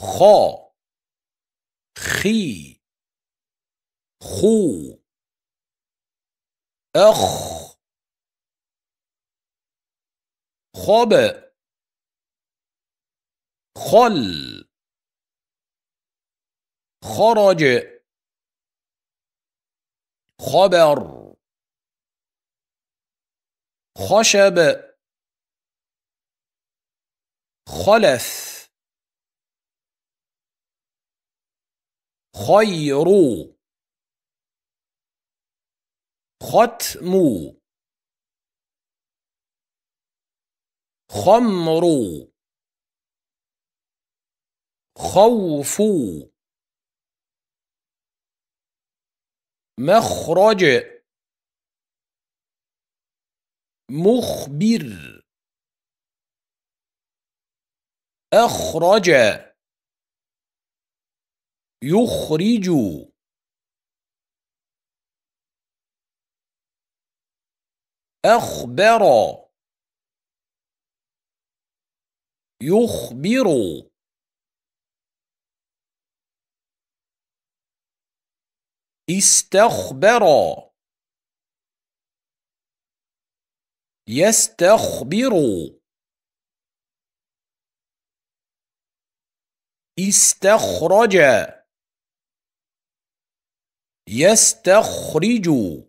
خا خي خو أخ خب خل خرج خبر خشب خلف خير ختم خمر خوف مخرج مخبر أخرج يخرج أخبر يخبر استخبر يستخبر استخرج يستخرج